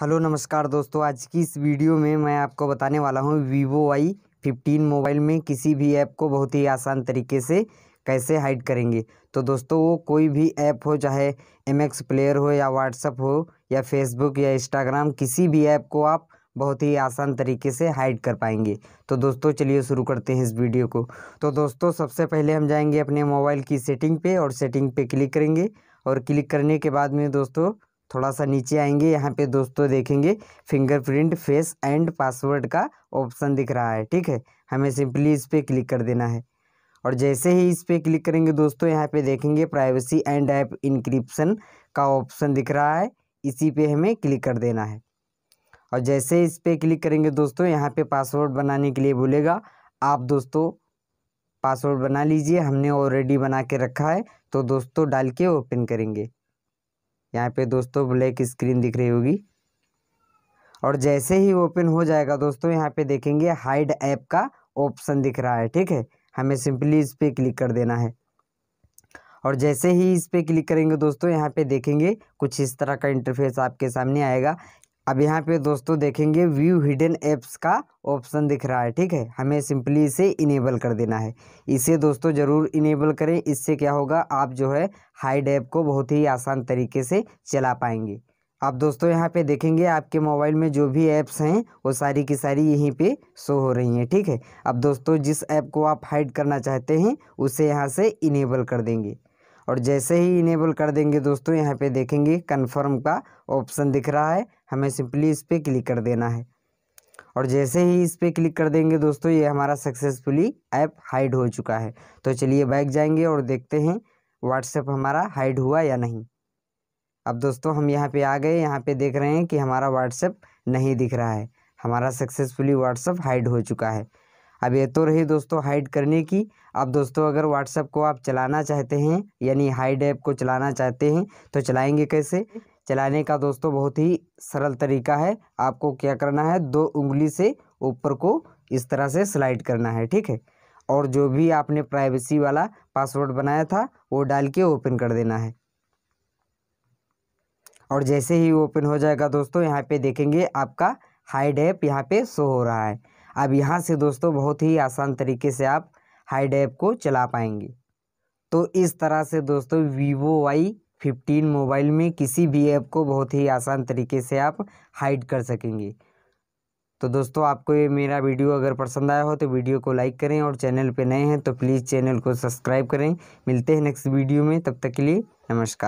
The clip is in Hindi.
हेलो नमस्कार दोस्तों आज की इस वीडियो में मैं आपको बताने वाला हूँ वीवो वाई फिफ्टीन मोबाइल में किसी भी ऐप को बहुत ही आसान तरीके से कैसे हाइड करेंगे तो दोस्तों वो कोई भी ऐप हो चाहे एम एक्स प्लेयर हो या व्हाट्सअप हो या फेसबुक या इंस्टाग्राम किसी भी ऐप को आप बहुत ही आसान तरीके से हाइड कर पाएंगे तो दोस्तों चलिए शुरू करते हैं इस वीडियो को तो दोस्तों सबसे पहले हम जाएंगे अपने मोबाइल की सेटिंग पे और सेटिंग पे क्लिक करेंगे और क्लिक करने के बाद में दोस्तों थोड़ा सा नीचे आएंगे यहाँ पे दोस्तों देखेंगे फिंगरप्रिंट फेस एंड पासवर्ड का ऑप्शन दिख रहा है ठीक है हमें सिंपली इस पर क्लिक कर देना है और जैसे ही इस पर क्लिक करेंगे दोस्तों यहाँ पे देखेंगे प्राइवेसी एंड ऐप इंक्रिप्शन का ऑप्शन दिख रहा है इसी पे हमें क्लिक कर देना है और जैसे इस पर क्लिक करेंगे दोस्तों यहाँ पे पासवर्ड बनाने के लिए बोलेगा आप दोस्तों पासवर्ड बना लीजिए हमने ऑलरेडी बना के रखा है तो दोस्तों डाल के ओपन करेंगे यहाँ पे दोस्तों ब्लैक स्क्रीन दिख रही होगी और जैसे ही ओपन हो जाएगा दोस्तों यहाँ पे देखेंगे हाइड ऐप का ऑप्शन दिख रहा है ठीक है हमें सिंपली इस पर क्लिक कर देना है और जैसे ही इस पर क्लिक करेंगे दोस्तों यहाँ पे देखेंगे कुछ इस तरह का इंटरफेस आपके सामने आएगा अब यहाँ पे दोस्तों देखेंगे व्यू हिडन ऐप्स का ऑप्शन दिख रहा है ठीक है हमें सिंपली इसे इनेबल कर देना है इसे दोस्तों ज़रूर इनेबल करें इससे क्या होगा आप जो है हाइड ऐप को बहुत ही आसान तरीके से चला पाएंगे आप दोस्तों यहाँ पे देखेंगे आपके मोबाइल में जो भी ऐप्स हैं वो सारी की सारी यहीं पे शो हो रही हैं ठीक है अब दोस्तों जिस ऐप को आप हाइड करना चाहते हैं उसे यहाँ से इनेबल कर देंगे और जैसे ही इनेबल कर देंगे दोस्तों यहाँ पे देखेंगे कन्फर्म का ऑप्शन दिख रहा है हमें सिंपली इस पर क्लिक कर देना है और जैसे ही इस पर क्लिक कर देंगे दोस्तों ये हमारा सक्सेसफुली ऐप हाइड हो चुका है तो चलिए बैक जाएंगे और देखते हैं व्हाट्सएप हमारा हाइड हुआ या नहीं अब दोस्तों हम यहाँ पे आ गए यहाँ पे देख रहे हैं कि हमारा व्हाट्सएप नहीं दिख रहा है हमारा सक्सेसफुली व्हाट्सएप हाइड हो चुका है अब ये तो रही दोस्तों हाइड करने की अब दोस्तों अगर व्हाट्सएप को आप चलाना चाहते हैं यानी हाइड ऐप को चलाना चाहते हैं तो चलाएँगे कैसे चलाने का दोस्तों बहुत ही सरल तरीका है आपको क्या करना है दो उंगली से ऊपर को इस तरह से स्लाइड करना है ठीक है और जो भी आपने प्राइवेसी वाला पासवर्ड बनाया था वो डाल के ओपन कर देना है और जैसे ही ओपन हो जाएगा दोस्तों यहाँ पे देखेंगे आपका हाइड ऐप यहाँ पे शो हो रहा है अब यहाँ से दोस्तों बहुत ही आसान तरीके से आप हाइड ऐप को चला पाएंगे तो इस तरह से दोस्तों वीवो वाई फिफ्टीन मोबाइल में किसी भी ऐप को बहुत ही आसान तरीके से आप हाइड कर सकेंगे तो दोस्तों आपको ये मेरा वीडियो अगर पसंद आया हो तो वीडियो को लाइक करें और चैनल पे नए हैं तो प्लीज़ चैनल को सब्सक्राइब करें मिलते हैं नेक्स्ट वीडियो में तब तक के लिए नमस्कार